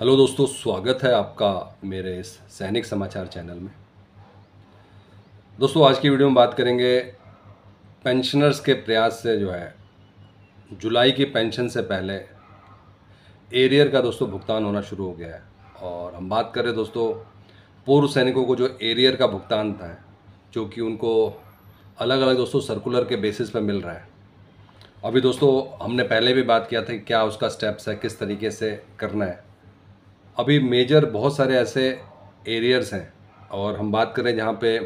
hello दोस्तों स्वागत है आपका मेरे इस सैनिक समाचार चैनल में दोस्तों आज की वीडियो में बात करेंगे पेंशनर्स के प्रयास से जो है जुलाई की पेंशन से पहले एरियर का दोस्तों भुगतान होना शुरू हो गया है और हम बात कर रहे दोस्तों पूर्व सैनिकों को जो एरियर का भुगतान था जो कि उनको अलग अलग दोस्तों सर्कुलर के बेसिस पर मिल रहा है अभी दोस्तों हमने पहले भी बात किया था कि क्या उसका स्टेप्स है किस तरीके से करना है अभी मेजर बहुत सारे ऐसे एरियर्स हैं और हम बात करें जहाँ पे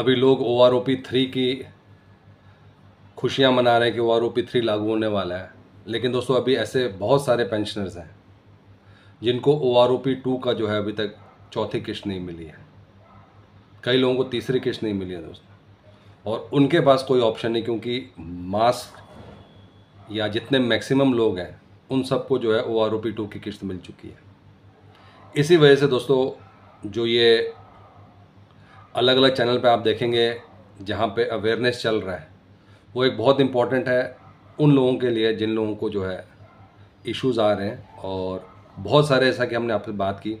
अभी लोग O R O P three की खुशियाँ मना रहे हैं कि O R O P three लागू होने वाला है लेकिन दोस्तों अभी ऐसे बहुत सारे पेंशनर्स हैं जिनको O R O P two का जो है अभी तक चौथी किश्त नहीं मिली है कई लोगों को तीसरी किश्त नहीं मिली है दोस्तों और उनके पास कोई ऑप्शन नहीं क्योंकि मास्क या जितने मैक्सिमम लोग हैं उन सबको जो है O R O P two की किस्त मिल चुकी है इसी वजह से दोस्तों जो ये अलग अलग चैनल पे आप देखेंगे जहाँ पे अवेयरनेस चल रहा है वो एक बहुत इम्पॉर्टेंट है उन लोगों के लिए जिन लोगों को जो है इश्यूज़ आ रहे हैं और बहुत सारे ऐसा कि हमने आपसे बात की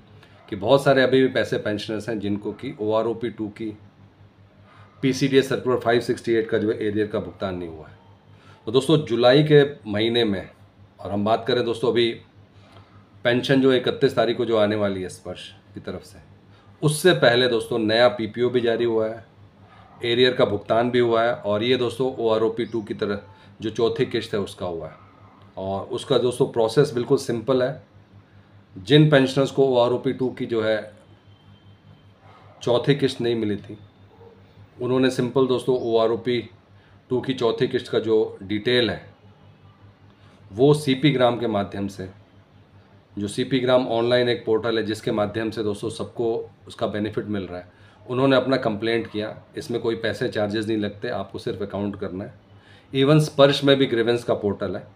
कि बहुत सारे अभी भी पैसे पेंशनर्स हैं जिनको कि O R O P two की P C D S circular five sixty eight का जो है एरियर का भुगतान नहीं हुआ है तो दोस्तों जुलाई के महीने में और हम बात करें दोस्तों अभी पेंशन जो इकतीस तारीख को जो आने वाली है स्पर्श की तरफ से उससे पहले दोस्तों नया पीपीओ भी जारी हुआ है एरियर का भुगतान भी हुआ है और ये दोस्तों O R O P two की तरह जो चौथी किस्त है उसका हुआ है और उसका दोस्तों प्रोसेस बिल्कुल सिंपल है जिन पेंशनर्स को O R O P two की जो है चौथी किस्त नहीं मिली थी उन्होंने सिंपल दोस्तों O R O P two की चौथी किस्त का जो डिटेल है वो सी पी ग्राम के माध्यम से जो सी पी ग्राम ऑनलाइन एक पोर्टल है जिसके माध्यम से दोस्तों सबको उसका बेनिफिट मिल रहा है उन्होंने अपना कंप्लेंट किया इसमें कोई पैसे चार्जेस नहीं लगते आपको सिर्फ अकाउंट करना है इवन स्पर्श में भी ग्रेवेंस का पोर्टल है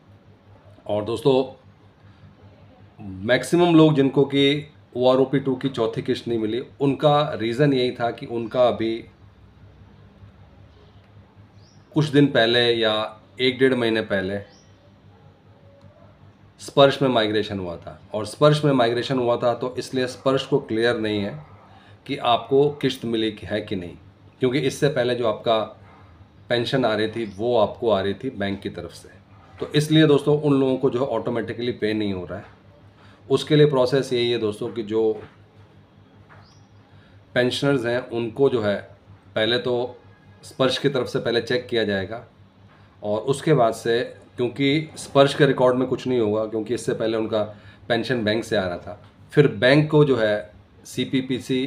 और दोस्तों मैक्सिमम लोग जिनको कि O R O P two की चौथी किश्त नहीं मिली उनका रीज़न यही था कि उनका अभी कुछ दिन पहले या एक डेढ़ महीने पहले स्पर्श में माइग्रेशन हुआ था और स्पर्श में माइग्रेशन हुआ था तो इसलिए स्पर्श को क्लियर नहीं है कि आपको किश्त मिली है कि नहीं क्योंकि इससे पहले जो आपका पेंशन आ रही थी वो आपको आ रही थी बैंक की तरफ से तो इसलिए दोस्तों उन लोगों को जो है ऑटोमेटिकली पे नहीं हो रहा है उसके लिए प्रोसेस यही है दोस्तों कि जो पेंशनर्स हैं उनको जो है पहले तो स्पर्श की तरफ से पहले चेक किया जाएगा और उसके बाद से क्योंकि स्पर्श के रिकॉर्ड में कुछ नहीं होगा क्योंकि इससे पहले उनका पेंशन बैंक से आ रहा था फिर बैंक को जो है सीपीपीसी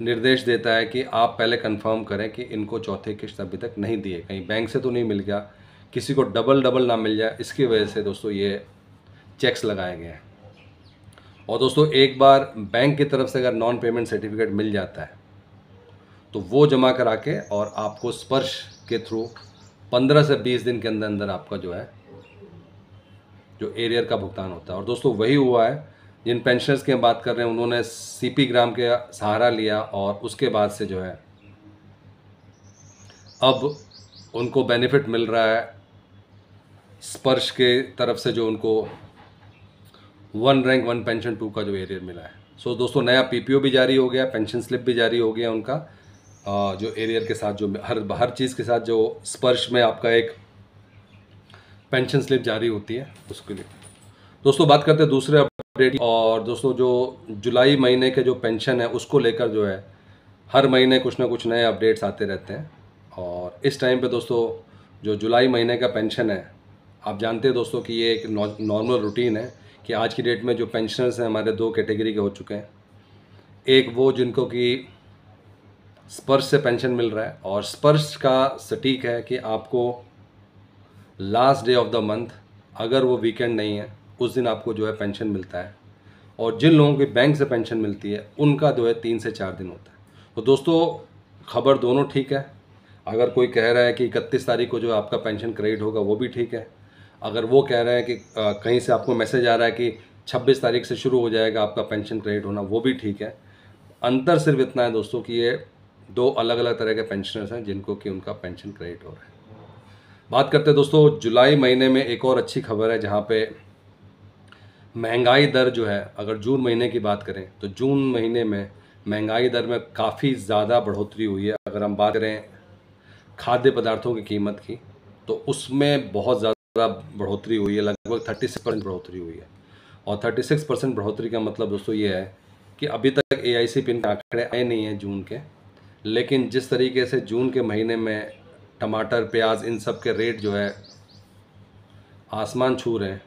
निर्देश देता है कि आप पहले कंफर्म करें कि इनको चौथे किश्त अभी तक नहीं दिए कहीं बैंक से तो नहीं मिल गया किसी को डबल डबल ना मिल जाए इसकी वजह से दोस्तों ये चेक्स लगाए गए हैं और दोस्तों एक बार बैंक की तरफ से अगर नॉन पेमेंट सर्टिफिकेट मिल जाता है तो वो जमा करा के और आपको स्पर्श के थ्रू पंद्रह से बीस दिन के अंदर अंदर आपका जो है जो एरियर का भुगतान होता है और दोस्तों वही हुआ है जिन पेंशनर्स की हम बात कर रहे हैं उन्होंने सीपी ग्राम के सहारा लिया और उसके बाद से जो है अब उनको बेनिफिट मिल रहा है स्पर्श के तरफ से जो उनको one rank one pension two का जो एरियर मिला है सो so, दोस्तों नया पीपीओ भी जारी हो गया पेंशन स्लिप भी जारी हो गया उनका जो एरियर के साथ जो हर हर चीज़ के साथ जो स्पर्श में आपका एक पेंशन स्लिप जारी होती है उसके लिए दोस्तों बात करते हैं दूसरे अपडेट और दोस्तों जो जुलाई महीने के जो पेंशन है उसको लेकर जो है हर महीने कुछ ना कुछ नए अपडेट्स आते रहते हैं और इस टाइम पे दोस्तों जो जुलाई महीने का पेंशन है आप जानते हैं दोस्तों कि ये एक नॉर्मल रूटीन है कि आज की डेट में जो पेंशनर्स हैं हमारे दो कैटेगरी के हो चुके हैं एक वो जिनको कि स्पर्श से पेंशन मिल रहा है और स्पर्श का सटीक है कि आपको last day of the month अगर वो वीकेंड नहीं है उस दिन आपको जो है पेंशन मिलता है और जिन लोगों की बैंक से पेंशन मिलती है उनका जो है तीन से चार दिन होता है तो दोस्तों खबर दोनों ठीक है अगर कोई कह रहा है कि इकतीस तारीख को जो आपका पेंशन क्रेडिट होगा वो भी ठीक है अगर वो कह रहे हैं कि आ, कहीं से आपको मैसेज आ रहा है कि 26 तारीख से शुरू हो जाएगा आपका पेंशन क्रेडिट होना वो भी ठीक है अंतर सिर्फ इतना है दोस्तों कि ये दो अलग अलग तरह के पेंशनर्स हैं जिनको कि उनका पेंशन क्रेडिट हो रहा है बात करते हैं दोस्तों जुलाई महीने में एक और अच्छी खबर है जहाँ पे महंगाई दर जो है अगर जून महीने की बात करें तो जून महीने में महंगाई दर में काफ़ी ज़्यादा बढ़ोतरी हुई है अगर हम बात करें खाद्य पदार्थों की कीमत की तो उसमें बहुत ज़्यादा बढ़ोतरी हुई है लगभग थर्टी सिक्स परसेंट बढ़ोतरी हुई है और थर्टी सिक्स परसेंट बढ़ोतरी का मतलब दोस्तों ये है कि अभी तक ए आई सी पिन आंकड़े आए नहीं हैं जून के लेकिन जिस तरीके से जून के महीने में टमाटर प्याज इन सब के रेट जो है आसमान छू रहे हैं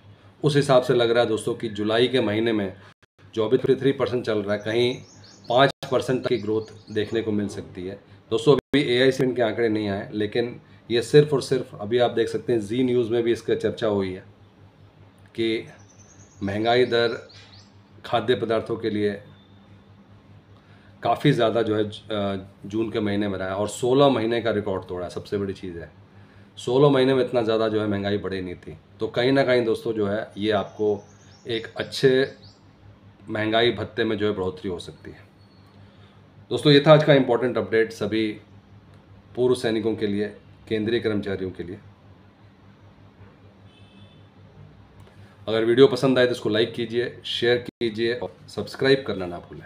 उस हिसाब से लग रहा है दोस्तों कि जुलाई के महीने में जो अभी थ्री थ्री परसेंट चल रहा है कहीं पाँच परसेंट तक की ग्रोथ देखने को मिल सकती है दोस्तों अभी ए आई के आंकड़े नहीं आए लेकिन ये सिर्फ और सिर्फ अभी आप देख सकते हैं जी न्यूज़ में भी इसका चर्चा हुई है कि महंगाई दर खाद्य पदार्थों के लिए काफ़ी ज़्यादा जो है जून के महीने में रहा है और 16 महीने का रिकॉर्ड तोड़ा सबसे बड़ी चीज़ है 16 महीने में इतना ज़्यादा जो है महंगाई बढ़ी नहीं थी तो कहीं ना कहीं दोस्तों जो है ये आपको एक अच्छे महंगाई भत्ते में जो है बढ़ोतरी हो सकती है दोस्तों ये था आज का इम्पोर्टेंट अपडेट सभी पूर्व सैनिकों के लिए केंद्रीय कर्मचारियों के लिए अगर वीडियो पसंद आए तो इसको लाइक कीजिए शेयर कीजिए और सब्सक्राइब करना ना भूलें